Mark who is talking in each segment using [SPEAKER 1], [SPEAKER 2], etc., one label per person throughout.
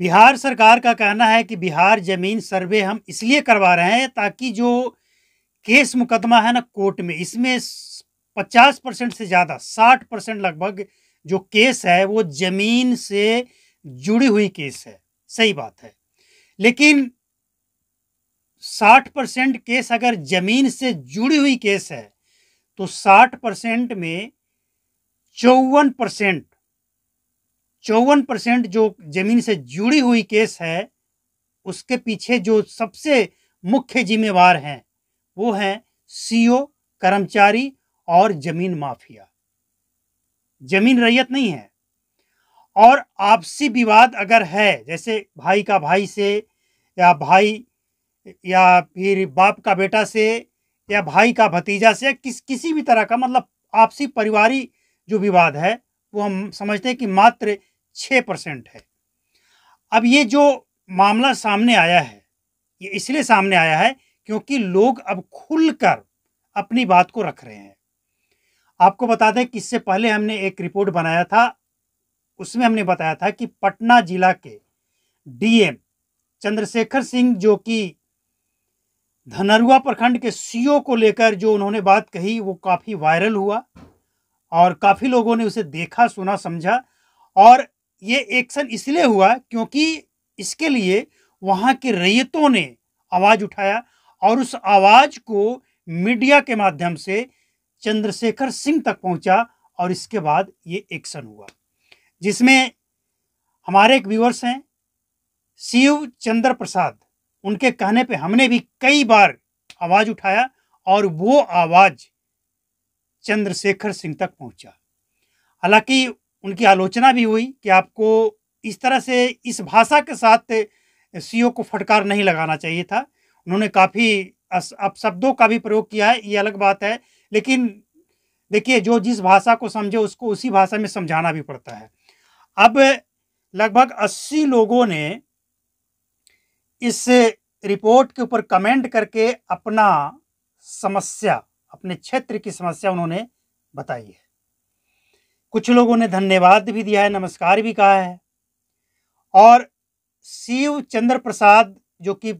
[SPEAKER 1] बिहार सरकार का कहना है कि बिहार जमीन सर्वे हम इसलिए करवा रहे हैं ताकि जो केस मुकदमा है ना कोर्ट में इसमें 50 परसेंट से ज़्यादा 60 परसेंट लगभग जो केस है वो जमीन से जुड़ी हुई केस है सही बात है लेकिन 60 परसेंट केस अगर जमीन से जुड़ी हुई केस है तो 60 परसेंट में चौवन परसेंट चौवन परसेंट जो जमीन से जुड़ी हुई केस है उसके पीछे जो सबसे मुख्य जिम्मेवार हैं वो हैं सीओ कर्मचारी और जमीन माफिया जमीन रैयत नहीं है और आपसी विवाद अगर है जैसे भाई का भाई से या भाई या फिर बाप का बेटा से या भाई का भतीजा से किस किसी भी तरह का मतलब आपसी परिवारी जो विवाद है वो हम समझते हैं कि मात्र छः परसेंट है अब ये जो मामला सामने आया है ये इसलिए सामने आया है क्योंकि लोग अब खुलकर अपनी बात को रख रहे हैं आपको बता दें कि इससे पहले हमने एक रिपोर्ट बनाया था उसमें हमने बताया था कि पटना जिला के डीएम चंद्रशेखर सिंह जो कि धनरुआ प्रखंड के सीओ को लेकर जो उन्होंने बात कही वो काफ़ी वायरल हुआ और काफ़ी लोगों ने उसे देखा सुना समझा और ये एक्शन इसलिए हुआ क्योंकि इसके लिए वहां के रैयतों ने आवाज़ उठाया और उस आवाज़ को मीडिया के माध्यम से चंद्रशेखर सिंह तक पहुंचा और इसके बाद ये एक्शन हुआ जिसमें हमारे एक व्यूअर्स हैं शिव चंद्र प्रसाद उनके कहने पे हमने भी कई बार आवाज़ उठाया और वो आवाज़ चंद्रशेखर सिंह तक पहुंचा हालांकि उनकी आलोचना भी हुई कि आपको इस तरह से इस भाषा के साथ सीओ को फटकार नहीं लगाना चाहिए था उन्होंने काफ़ी अपशब्दों का भी प्रयोग किया है ये अलग बात है लेकिन देखिए जो जिस भाषा को समझे उसको उसी भाषा में समझाना भी पड़ता है अब लगभग 80 लोगों ने इस रिपोर्ट के ऊपर कमेंट करके अपना समस्या अपने क्षेत्र की समस्या उन्होंने बताई है कुछ लोगों ने धन्यवाद भी दिया है नमस्कार भी कहा है और शिव चंद्र प्रसाद जो कि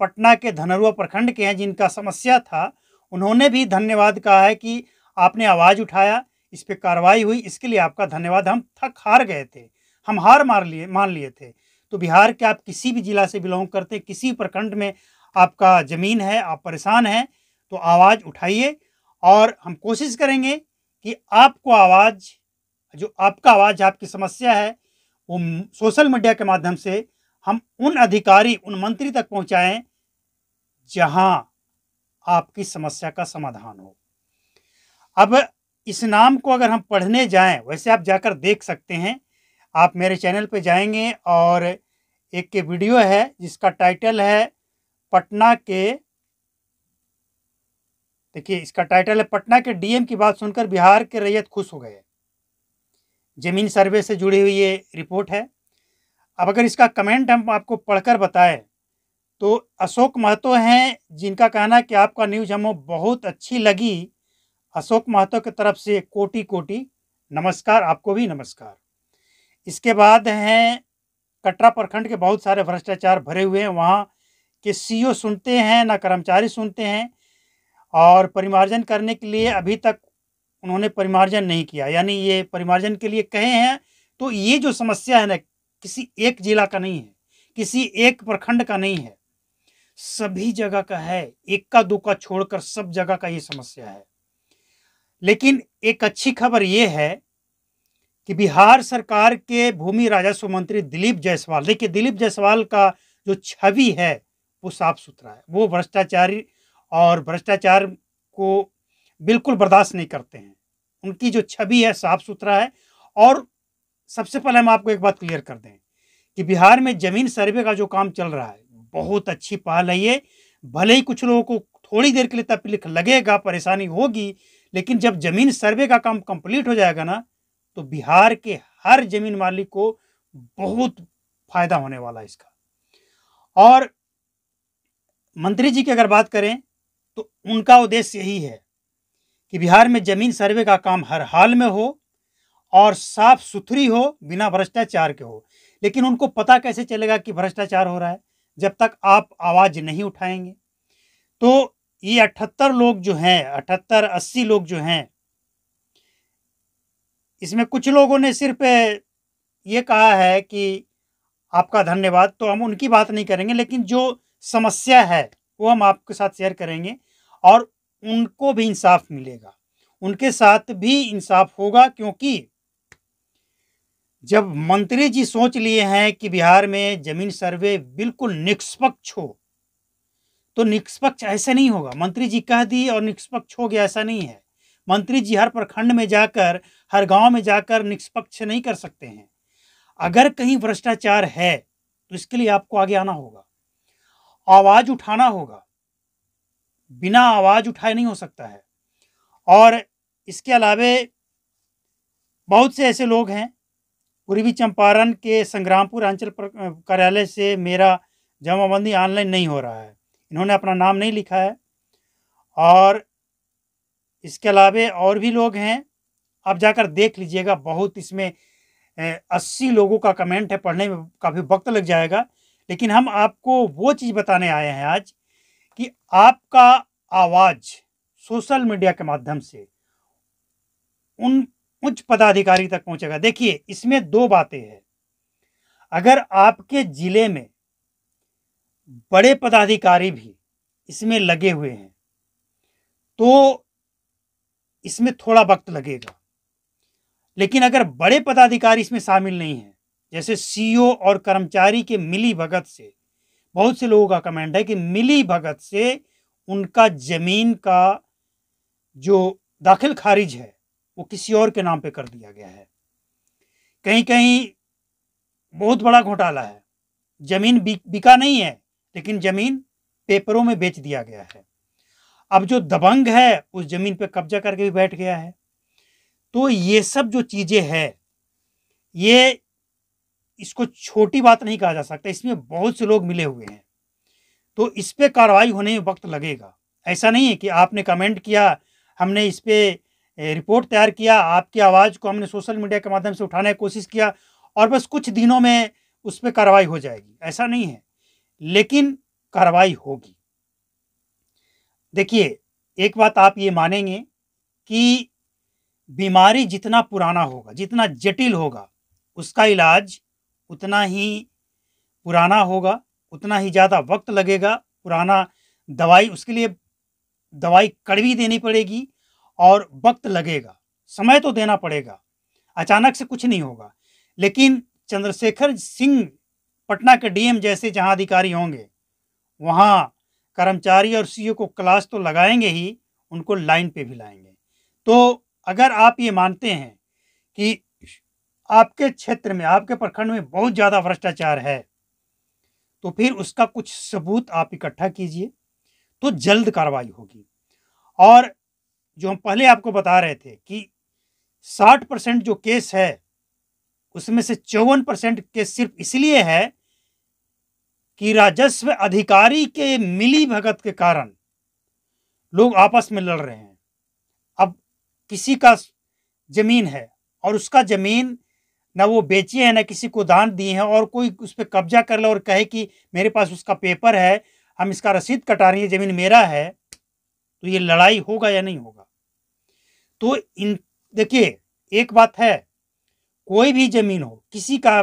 [SPEAKER 1] पटना के धनरुआ प्रखंड के हैं जिनका समस्या था उन्होंने भी धन्यवाद कहा है कि आपने आवाज़ उठाया इस पर कार्रवाई हुई इसके लिए आपका धन्यवाद हम थक हार गए थे हम हार मार लिए मान लिए थे तो बिहार के आप किसी भी ज़िला से बिलोंग करते किसी प्रखंड में आपका ज़मीन है आप परेशान हैं तो आवाज़ उठाइए और हम कोशिश करेंगे कि आपको आवाज़ जो आपका आवाज़ आपकी समस्या है वो सोशल मीडिया के माध्यम से हम उन अधिकारी उन मंत्री तक पहुंचाएं जहां आपकी समस्या का समाधान हो अब इस नाम को अगर हम पढ़ने जाएं वैसे आप जाकर देख सकते हैं आप मेरे चैनल पर जाएंगे और एक वीडियो है जिसका टाइटल है पटना के देखिए इसका टाइटल है पटना के डीएम की बात सुनकर बिहार के रैयत खुश हो गए ज़मीन सर्वे से जुड़ी हुई ये रिपोर्ट है अब अगर इसका कमेंट हम आपको पढ़कर बताएं तो अशोक महतो हैं जिनका कहना है कि आपका न्यूज़ हम बहुत अच्छी लगी अशोक महतो की तरफ से कोटि कोटि नमस्कार आपको भी नमस्कार इसके बाद हैं कटरा प्रखंड के बहुत सारे भ्रष्टाचार भरे हुए हैं वहाँ के सीईओ सुनते हैं ना कर्मचारी सुनते हैं और परिमार्जन करने के लिए अभी तक उन्होंने परिमार्जन नहीं किया यानी ये परिमार्जन के लिए कहे हैं तो ये जो समस्या है ना किसी एक जिला का नहीं है किसी एक प्रखंड का नहीं है सभी जगह का है एक का दो का छोड़कर सब जगह का ये समस्या है लेकिन एक अच्छी खबर ये है कि बिहार सरकार के भूमि राजस्व मंत्री दिलीप जायसवाल देखिए दिलीप जायसवाल का जो छवि है वो साफ सुथरा है वो भ्रष्टाचारी और भ्रष्टाचार को बिल्कुल बर्दाश्त नहीं करते हैं उनकी जो छवि है साफ सुथरा है और सबसे पहले हम आपको एक बात क्लियर कर दें कि बिहार में ज़मीन सर्वे का जो काम चल रहा है बहुत अच्छी पहल है ये भले ही कुछ लोगों को थोड़ी देर के लिए तकलीफ लगेगा परेशानी होगी लेकिन जब ज़मीन सर्वे का काम कंप्लीट हो जाएगा ना तो बिहार के हर ज़मीन मालिक को बहुत फ़ायदा होने वाला है इसका और मंत्री जी की अगर बात करें तो उनका उद्देश्य यही है कि बिहार में ज़मीन सर्वे का काम हर हाल में हो और साफ सुथरी हो बिना भ्रष्टाचार के हो लेकिन उनको पता कैसे चलेगा कि भ्रष्टाचार हो रहा है जब तक आप आवाज़ नहीं उठाएंगे तो ये अठहत्तर लोग जो हैं अठहत्तर अस्सी लोग जो हैं इसमें कुछ लोगों ने सिर्फ ये कहा है कि आपका धन्यवाद तो हम उनकी बात नहीं करेंगे लेकिन जो समस्या है वो हम आपके साथ शेयर करेंगे और उनको भी इंसाफ मिलेगा उनके साथ भी इंसाफ होगा क्योंकि जब मंत्री जी सोच लिए हैं कि बिहार में जमीन सर्वे बिल्कुल निष्पक्ष हो तो निष्पक्ष ऐसे नहीं होगा मंत्री जी कह दी और निष्पक्ष हो गया ऐसा नहीं है मंत्री जी हर प्रखंड में जाकर हर गांव में जाकर निष्पक्ष नहीं कर सकते हैं अगर कहीं भ्रष्टाचार है तो इसके लिए आपको आगे आना होगा आवाज उठाना होगा बिना आवाज़ उठाए नहीं हो सकता है और इसके अलावे बहुत से ऐसे लोग हैं पूर्वी चंपारण के संग्रामपुर अंचल कार्यालय से मेरा जमाबंदी ऑनलाइन नहीं हो रहा है इन्होंने अपना नाम नहीं लिखा है और इसके अलावे और भी लोग हैं आप जाकर देख लीजिएगा बहुत इसमें अस्सी लोगों का कमेंट है पढ़ने में काफ़ी वक्त लग जाएगा लेकिन हम आपको वो चीज़ बताने आए हैं आज कि आपका आवाज सोशल मीडिया के माध्यम से उन उच्च पदाधिकारी तक पहुंचेगा देखिए इसमें दो बातें हैं अगर आपके जिले में बड़े पदाधिकारी भी इसमें लगे हुए हैं तो इसमें थोड़ा वक्त लगेगा लेकिन अगर बड़े पदाधिकारी इसमें शामिल नहीं है जैसे सीईओ और कर्मचारी के मिली भगत से बहुत से लोगों का कमेंट है कि मिली भगत से उनका ज़मीन का जो दाखिल खारिज है वो किसी और के नाम पे कर दिया गया है कहीं कहीं बहुत बड़ा घोटाला है ज़मीन बिका नहीं है लेकिन ज़मीन पेपरों में बेच दिया गया है अब जो दबंग है उस ज़मीन पे कब्जा करके भी बैठ गया है तो ये सब जो चीज़ें हैं ये इसको छोटी बात नहीं कहा जा सकता इसमें बहुत से लोग मिले हुए हैं तो इस पर कार्रवाई होने में वक्त लगेगा ऐसा नहीं है कि आपने कमेंट किया हमने इस पर रिपोर्ट तैयार किया आपकी आवाज़ को हमने सोशल मीडिया के माध्यम से उठाने की कोशिश किया और बस कुछ दिनों में उस पर कार्रवाई हो जाएगी ऐसा नहीं है लेकिन कार्रवाई होगी देखिए एक बात आप ये मानेंगे कि बीमारी जितना पुराना होगा जितना जटिल होगा उसका इलाज उतना ही पुराना होगा उतना ही ज़्यादा वक्त लगेगा पुराना दवाई उसके लिए दवाई कड़वी देनी पड़ेगी और वक्त लगेगा समय तो देना पड़ेगा अचानक से कुछ नहीं होगा लेकिन चंद्रशेखर सिंह पटना के डीएम जैसे जहां अधिकारी होंगे वहां कर्मचारी और सीईओ को क्लास तो लगाएंगे ही उनको लाइन पे भी लाएंगे तो अगर आप ये मानते हैं कि आपके क्षेत्र में आपके प्रखंड में बहुत ज़्यादा भ्रष्टाचार है तो फिर उसका कुछ सबूत आप इकट्ठा कीजिए तो जल्द कार्रवाई होगी और जो हम पहले आपको बता रहे थे कि 60 परसेंट जो केस है उसमें से चौवन परसेंट केस सिर्फ इसलिए है कि राजस्व अधिकारी के मिली भगत के कारण लोग आपस में लड़ रहे हैं अब किसी का जमीन है और उसका जमीन ना वो बेची है ना किसी को दान दिए हैं और कोई उस पर कब्जा कर ले और कहे कि मेरे पास उसका पेपर है हम इसका रसीद कटा रहे हैं ज़मीन मेरा है तो ये लड़ाई होगा या नहीं होगा तो इन देखिए एक बात है कोई भी ज़मीन हो किसी का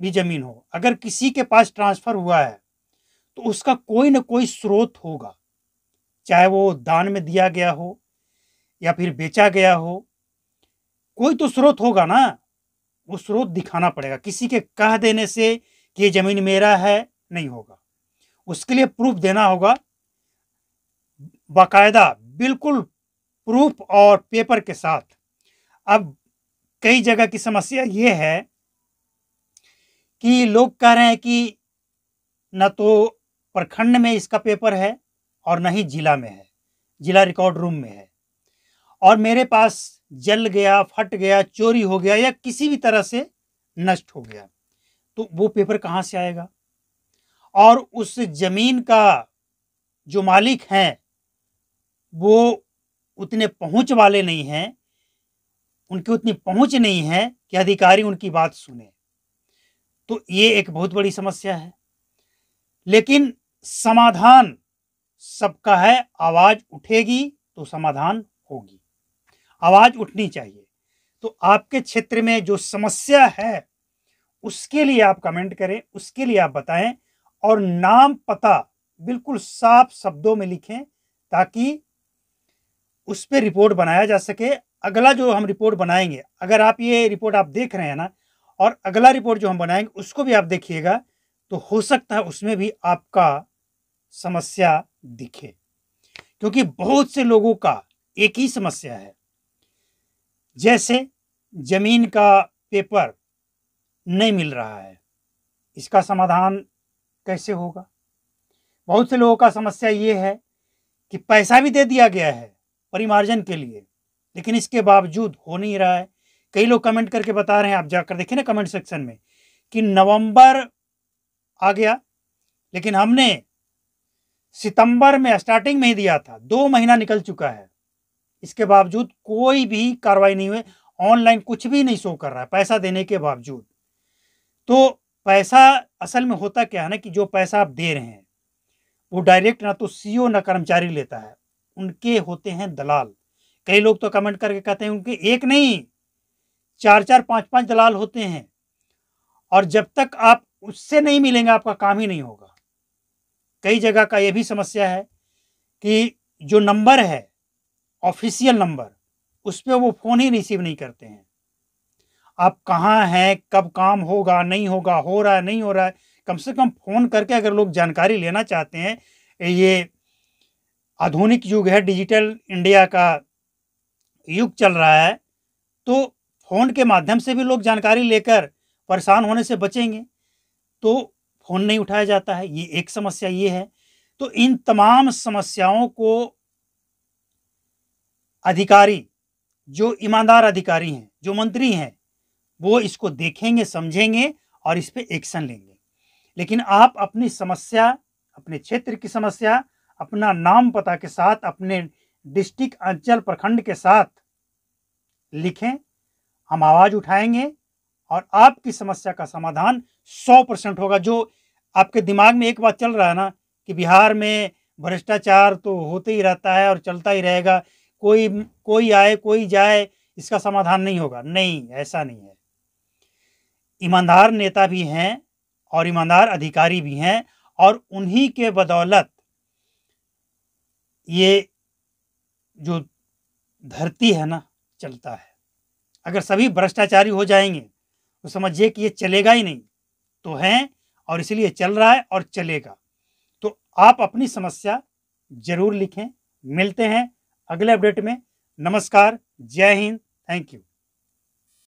[SPEAKER 1] भी ज़मीन हो अगर किसी के पास ट्रांसफ़र हुआ है तो उसका कोई ना कोई स्रोत होगा चाहे वो दान में दिया गया हो या फिर बेचा गया हो कोई तो स्रोत होगा ना वो स्रोत दिखाना पड़ेगा किसी के कह देने से कि ये ज़मीन मेरा है नहीं होगा उसके लिए प्रूफ देना होगा बाकायदा बिल्कुल प्रूफ और पेपर के साथ अब कई जगह की समस्या ये है कि लोग कह रहे हैं कि न तो प्रखंड में इसका पेपर है और न ही जिला में है जिला रिकॉर्ड रूम में है और मेरे पास जल गया फट गया चोरी हो गया या किसी भी तरह से नष्ट हो गया तो वो पेपर कहाँ से आएगा और उस जमीन का जो मालिक हैं वो उतने पहुंच वाले नहीं हैं उनकी उतनी पहुंच नहीं है कि अधिकारी उनकी बात सुने तो ये एक बहुत बड़ी समस्या है लेकिन समाधान सबका है आवाज उठेगी तो समाधान होगी आवाज़ उठनी चाहिए तो आपके क्षेत्र में जो समस्या है उसके लिए आप कमेंट करें उसके लिए आप बताएं और नाम पता बिल्कुल साफ शब्दों में लिखें ताकि उस पर रिपोर्ट बनाया जा सके अगला जो हम रिपोर्ट बनाएंगे अगर आप ये रिपोर्ट आप देख रहे हैं ना और अगला रिपोर्ट जो हम बनाएंगे उसको भी आप देखिएगा तो हो सकता है उसमें भी आपका समस्या दिखे क्योंकि बहुत से लोगों का एक ही समस्या है जैसे ज़मीन का पेपर नहीं मिल रहा है इसका समाधान कैसे होगा बहुत से लोगों का समस्या ये है कि पैसा भी दे दिया गया है परिमार्जन के लिए लेकिन इसके बावजूद हो नहीं रहा है कई लोग कमेंट करके बता रहे हैं आप जाकर देखिए ना कमेंट सेक्शन में कि नवंबर आ गया लेकिन हमने सितंबर में स्टार्टिंग में ही दिया था दो महीना निकल चुका है इसके बावजूद कोई भी कार्रवाई नहीं हुई ऑनलाइन कुछ भी नहीं शो कर रहा है पैसा देने के बावजूद तो पैसा असल में होता क्या है ना कि जो पैसा आप दे रहे हैं वो डायरेक्ट ना तो सीईओ ना कर्मचारी लेता है उनके होते हैं दलाल कई लोग तो कमेंट करके कहते हैं उनके एक नहीं चार चार पांच पांच दलाल होते हैं और जब तक आप उससे नहीं मिलेंगे आपका काम ही नहीं होगा कई जगह का यह भी समस्या है कि जो नंबर है ऑफिशियल नंबर उस पर वो फ़ोन ही रिसीव नहीं करते हैं आप कहाँ हैं कब काम होगा नहीं होगा हो रहा है नहीं हो रहा है कम से कम फ़ोन करके अगर लोग जानकारी लेना चाहते हैं ये आधुनिक युग है डिजिटल इंडिया का युग चल रहा है तो फ़ोन के माध्यम से भी लोग जानकारी लेकर परेशान होने से बचेंगे तो फ़ोन नहीं उठाया जाता है ये एक समस्या ये है तो इन तमाम समस्याओं को अधिकारी जो ईमानदार अधिकारी हैं जो मंत्री हैं वो इसको देखेंगे समझेंगे और इस पर एक्शन लेंगे लेकिन आप अपनी समस्या अपने क्षेत्र की समस्या अपना नाम पता के साथ अपने डिस्ट्रिक्ट अंचल प्रखंड के साथ लिखें हम आवाज़ उठाएंगे और आपकी समस्या का समाधान 100 परसेंट होगा जो आपके दिमाग में एक बात चल रहा है ना कि बिहार में भ्रष्टाचार तो होते ही रहता है और चलता ही रहेगा कोई कोई आए कोई जाए इसका समाधान नहीं होगा नहीं ऐसा नहीं है ईमानदार नेता भी हैं और ईमानदार अधिकारी भी हैं और उन्हीं के बदौलत ये जो धरती है ना चलता है अगर सभी भ्रष्टाचारी हो जाएंगे तो समझिए कि ये चलेगा ही नहीं तो हैं और इसलिए चल रहा है और चलेगा तो आप अपनी समस्या जरूर लिखें मिलते हैं अगले अपडेट में नमस्कार जय हिंद थैंक यू